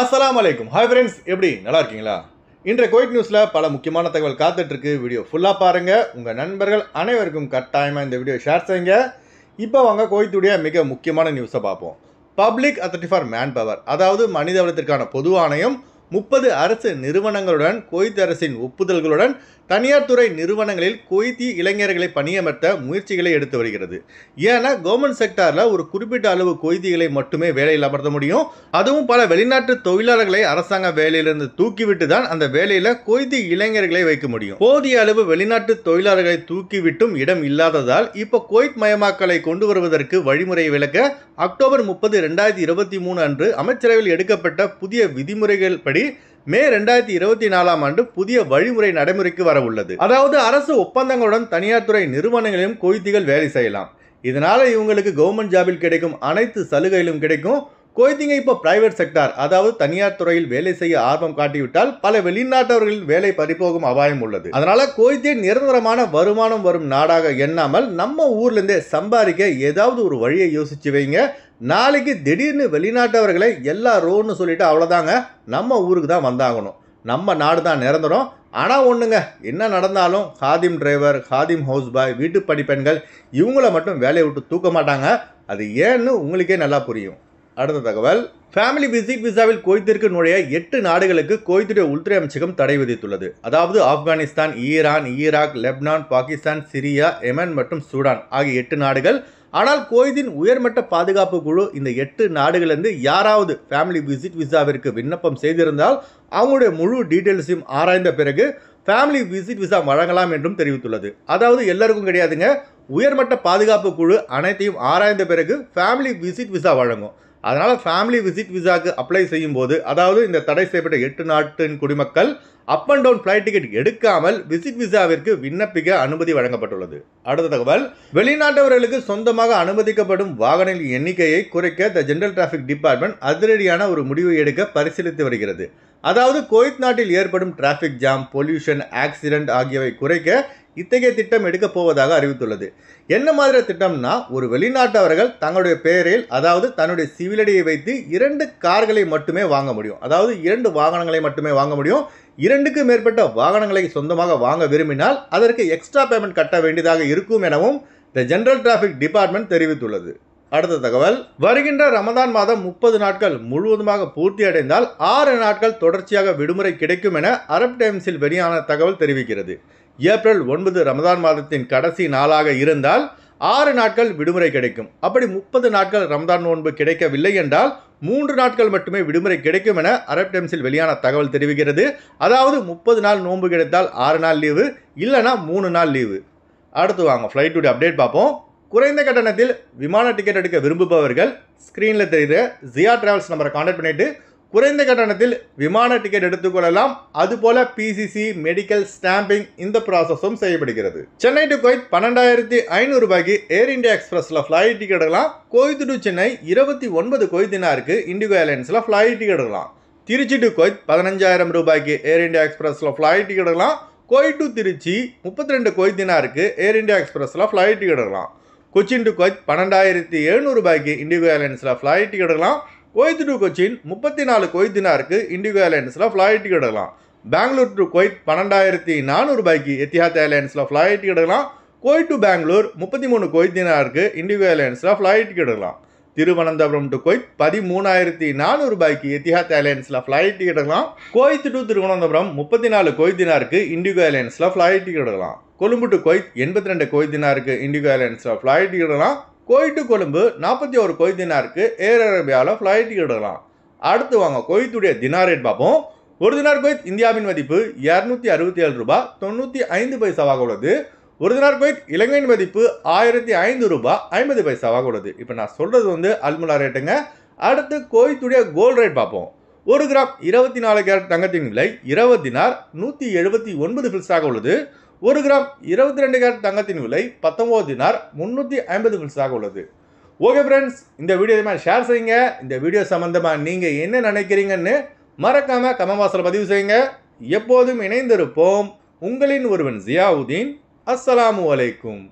அஸ்லாம் வலைக்கும் hi friends எப்படி நல்லா இருக்கீங்களா இன்றைய கோயிட் நியூஸில் பல முக்கியமான தகவல் காத்துட்ருக்கு வீடியோ ஃபுல்லாக பாருங்கள் உங்கள் நண்பர்கள் அனைவருக்கும் கட்டாயமாக இந்த வீடியோ ஷேர் செய்யுங்க இப்போ வாங்க கோயித்துடைய மிக முக்கியமான நியூஸை பார்ப்போம் public authority for manpower அதாவது வளத்திற்கான பொது ஆணையம் முப்பது அரசு நிறுவனங்களுடன் குவைத் அரசின் ஒப்புதல்களுடன் தனியார் துறை நிறுவனங்களில் குவைத்தி இளைஞர்களை பணியமர்த்த முயற்சிகளை எடுத்து வருகிறது ஏன்னா கவர்மெண்ட் செக்டாரில் ஒரு குறிப்பிட்ட அளவு குவைத்திகளை மட்டுமே வேலையில் அமர்த்த முடியும் அதுவும் பல வெளிநாட்டு தொழிலாளர்களை அரசாங்க வேலையிலிருந்து தூக்கிவிட்டு தான் அந்த வேலையில் குவைத்தி இளைஞர்களை வைக்க முடியும் போதிய அளவு வெளிநாட்டு தொழிலாளர்களை தூக்கிவிட்டும் இடம் இல்லாததால் இப்போ குவைத் மயமாக்கலை கொண்டு வருவதற்கு வழிமுறை விளக்க அக்டோபர் முப்பது ரெண்டாயிரத்தி இருபத்தி மூணு அன்று அமைச்சரவையில் எடுக்கப்பட்ட புதிய விதிமுறைகள் படி மே ரெண்டாயிரத்தி இருபத்தி நாலாம் ஆண்டு புதிய வழிமுறை நடைமுறைக்கு வர உள்ளது அதாவது அரசு ஒப்பந்தங்களுடன் தனியார் துறை நிறுவனங்களையும் கொய்த்திகள் வேலை செய்யலாம் இதனால இவங்களுக்கு கவர்மெண்ட் ஜாபில் கிடைக்கும் அனைத்து சலுகைகளும் கிடைக்கும் கொய்த்திங்க இப்போ பிரைவேட் செக்டார் அதாவது தனியார் துறையில் வேலை செய்ய ஆர்வம் காட்டிவிட்டால் பல வெளிநாட்டவர்களின் வேலை பறிப்போகும் அபாயம் உள்ளது அதனால கொய்த்தே நிரந்தரமான வருமானம் வரும் நாடாக எண்ணாமல் நம்ம ஊர்லேருந்தே சம்பாதிக்க ஏதாவது ஒரு வழியை யோசிச்சு வைங்க நாளைக்கு திடீர்னு வெளிநாட்டவர்களை எல்லா ரோன்னு சொல்லிவிட்டு அவ்வளோதாங்க நம்ம ஊருக்கு தான் வந்தாகணும் நம்ம நாடு தான் நிரந்தரம் ஆனால் ஒன்றுங்க என்ன நடந்தாலும் ஹாதிம் டிரைவர் ஹாதிம் ஹவுஸ் பாய் வீட்டு படிப்பெண்கள் இவங்கள மட்டும் வேலையை விட்டு தூக்க மாட்டாங்க அது ஏன்னு உங்களுக்கே நல்லா புரியும் அடுத்த தகவல் ஃபேமிலி விசிட் விசாவில் கோய்த்திற்கு நுழைய எட்டு நாடுகளுக்கு கோய்த்துடைய உள்துறை அமைச்சகம் தடை விதித்துள்ளது அதாவது Afghanistan Iran Iraq Lebanon Pakistan Syria Yemen மற்றும் சூடான் ஆகிய எட்டு நாடுகள் ஆனால் கோய்தின் உயர்மட்ட பாதுகாப்பு குழு இந்த எட்டு நாடுகளிலிருந்து யாராவது ஃபேமிலி விசிட் விசாவிற்கு விண்ணப்பம் செய்திருந்தால் அவங்களுடைய முழு டீட்டெயில்ஸையும் ஆராய்ந்த பிறகு ஃபேமிலி விசிட் விசா வழங்கலாம் என்றும் தெரிவித்துள்ளது அதாவது எல்லாருக்கும் கிடையாதுங்க உயர்மட்ட பாதுகாப்பு குழு அனைத்தையும் ஆராய்ந்த பிறகு ஃபேமிலி விசிட் விசா வழங்கும் அதனால் ஃபேமிலி விசிட் விசாக்கு அப்ளை செய்யும்போது அதாவது இந்த தடை செய்யப்பட்ட எட்டு நாட்டின் குடிமக்கள் up and down flight ticket எடுக்காமல் விசிட் விசாவிற்கு விண்ணப்பிக்க அனுமதி வழங்கப்பட்டுள்ளது அடுத்த தகவல் வெளிநாட்டவர்களுக்கு சொந்தமாக அனுமதிக்கப்படும் வாகனங்களின் எண்ணிக்கையை குறைக்க த ஜென்ரல் டிராஃபிக் டிபார்ட்மெண்ட் அதிரடியான ஒரு முடிவை எடுக்க பரிசீலித்து வருகிறது அதாவது குவைத் நாட்டில் ஏற்படும் டிராஃபிக் ஜாம் பொல்யூஷன் ஆக்சிடென்ட் ஆகியவை குறைக்க இத்தகைய திட்டம் எடுக்கப் போவதாக அறிவித்துள்ளது என்ன மாதிரி திட்டம்னா ஒரு வெளிநாட்டவர்கள் தங்களுடைய பெயரில் அதாவது தன்னுடைய சிவிலடியை வைத்து இரண்டு கார்களை மட்டுமே வாங்க முடியும் அதாவது இரண்டு வாகனங்களை மட்டுமே வாங்க முடியும் இரண்டுக்கு மேற்பட்ட வாகனங்களை சொந்தமாக வாங்க விரும்பினால் அதற்கு எக்ஸ்ட்ரா பேமெண்ட் கட்ட வேண்டியதாக இருக்கும் எனவும் த ஜென்ரல் டிராஃபிக் டிபார்ட்மெண்ட் தெரிவித்துள்ளது அடுத்த தகவல் வருகின்ற ரமதான் மாதம் முப்பது நாட்கள் முழுவதுமாக பூர்த்தி அடைந்தால் ஆறு நாட்கள் தொடர்ச்சியாக விடுமுறை கிடைக்கும் என அரப் டைம்ஸில் வெளியான தகவல் தெரிவிக்கிறது ஏப்ரல் ஒன்பது ரமதான் மாதத்தின் கடைசி நாளாக இருந்தால் ஆறு நாட்கள் விடுமுறை கிடைக்கும் அப்படி முப்பது நாட்கள் ரம்தான் நோன்பு கிடைக்கவில்லை என்றால் மூன்று நாட்கள் மட்டுமே விடுமுறை கிடைக்கும் என அரப் டைம்ஸில் வெளியான தகவல் தெரிவிக்கிறது அதாவது முப்பது நாள் நோன்பு கிடைத்தால் ஆறு நாள் லீவு இல்லைனா மூணு நாள் லீவு அடுத்து வாங்க ஃப்ளைட் டு அப்டேட் பார்ப்போம் குறைந்த கட்டணத்தில் விமான டிக்கெட் எடுக்க விரும்புபவர்கள் ஸ்க்ரீனில் தெரிகிற ஜியா டிராவல்ஸ் நம்பரை கான்டாக்ட் பண்ணிவிட்டு குறைந்த கட்டணத்தில் விமான டிக்கெட் எடுத்துக்கொள்ளலாம் அதுபோல பிசிசி மெடிக்கல் ஸ்டாம்பிங் இந்த ப்ராசஸும் செய்யப்படுகிறது சென்னை டு கோயத் பன்னெண்டாயிரத்தி ஐநூறு ரூபாய்க்கு ஏர் இந்தியா எக்ஸ்பிரஸ்ல ஃபிளைட் டிக்கெட் எடுக்கலாம் கோயத்து டு சென்னை இருபத்தி ஒன்பது கோயத்தினாருக்கு இண்டிகோ ஏர்லைன்ஸ்ல ஃபிளைட் டிக்கெட் எடுக்கலாம் திருச்சி டு கோயத் பதினஞ்சாயிரம் ரூபாய்க்கு ஏர் இண்டியா எக்ஸ்பிரஸ்ல ஃபிளைட் டிக்கெட் எடுக்கலாம் கோயட் டு திருச்சி முப்பத்தி ரெண்டு கோயத்தினாருக்கு ஏர் இண்டியா எக்ஸ்பிரஸ்ல ஃபிளைட் டிக்கெட் எடுக்கலாம் கொச்சின் டு கோயத் பன்னெண்டாயிரத்தி எழுநூறு ரூபாய்க்கு இண்டிகோ ஏர்லைன்ஸ்ல ஃப்ளைட் டிக்கெட் எடுக்கலாம் கோயத் டு கொச்சின் முப்பத்தி நாலு கொய்தினாருக்கு இண்டிகோ ஏர்லைன்ஸில் ஃப்ளைட் எடுக்கலாம் பெங்களூர் டு கொய்த் பன்னெண்டாயிரத்தி நானூறு ரூபாய்க்கு எத்திஹாத் ஏர்லைன்ஸில் ஃப்ளைட் எடுக்கலாம் கோயட் டு பெங்களூர் முப்பத்தி மூணு கொய்தினாருக்கு இண்டிகோ ஏர்லைன்ஸில் ஃப்ளைட் எடுக்கலாம் திருவனந்தபுரம் டு கொய்த் பதிமூணாயிரத்தி நானூறு ரூபாய்க்கு எத்திஹாத் ஏர்லைன்ஸில் ஃப்ளைட் டிக்கெட் எடுக்கலாம் கோயத் டு திருவனந்தபுரம் முப்பத்தி நாலு கொய்தினாருக்கு இண்டிகோ ஏர்லைன்ஸில் ஃப்ளைட் டிக்கெட் எடுக்கலாம் கொழும்பு டு கொய்த் எண்பத்தி ரெண்டு கொய்தினாருக்கு இண்டிகோ ஏர்லைன்ஸில் ஃப்ளைட் டிக்கெட் எடுக்கலாம் கோயிட்டு கொழும்பு நாற்பத்தி ஒரு கொய் தினாருக்கு ஏர் அரேபியாவில் ஃப்ளைட் எடுக்கலாம் அடுத்து வாங்க கொய்த்துடைய தினார் ரேட் பார்ப்போம் ஒரு தினார் கொய்த் இந்தியாவின் மதிப்பு இரநூத்தி அறுபத்தி ஏழு ரூபாய் தொண்ணூற்றி ஐந்து பைசாவாக உள்ளது ஒரு தினார் கொய்த் இலங்கையின் மதிப்பு ஆயிரத்தி ஐந்து ரூபாய் ஐம்பது பைசாவாக உள்ளது இப்போ நான் சொல்கிறது வந்து அல்முலா ரேட்டுங்க அடுத்து கொய்த்துடைய கோல்டு ரேட் பார்ப்போம் ஒரு கிராம் இருபத்தி நாலு கேரட் தங்கத்தின் விலை இருபது தினார் நூற்றி எழுபத்தி ஒன்பது பில்ஸாக உள்ளது ஒரு கிராம் இருபத்தி ரெண்டு கேரட் தங்கத்தின் விலை பத்தொம்பது தினார் முந்நூற்றி ஐம்பது மில்ஸாக உள்ளது ஓகே ஃப்ரெண்ட்ஸ் இந்த வீடியோ மாதிரி ஷேர் செய்யுங்க இந்த வீடியோ சம்மந்தமாக நீங்கள் என்ன நினைக்கிறீங்கன்னு மறக்காமல் கமவாசல் பதிவு செய்யுங்க எப்போதும் இணைந்திருப்போம் உங்களின் ஒருவன் ஜியாவுதீன் அஸ்ஸலாமு அலைக்கும்